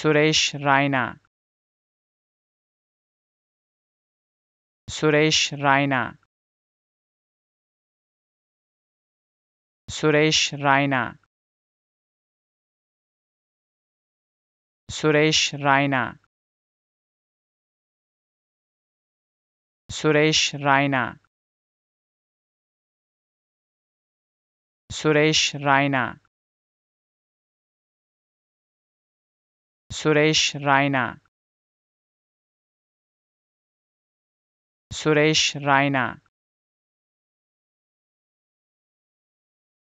Suresh Raina Suresh Raina Suresh Raina Suresh Raina Suresh Raina Suresh Raina Suresh Raina Suresh Raina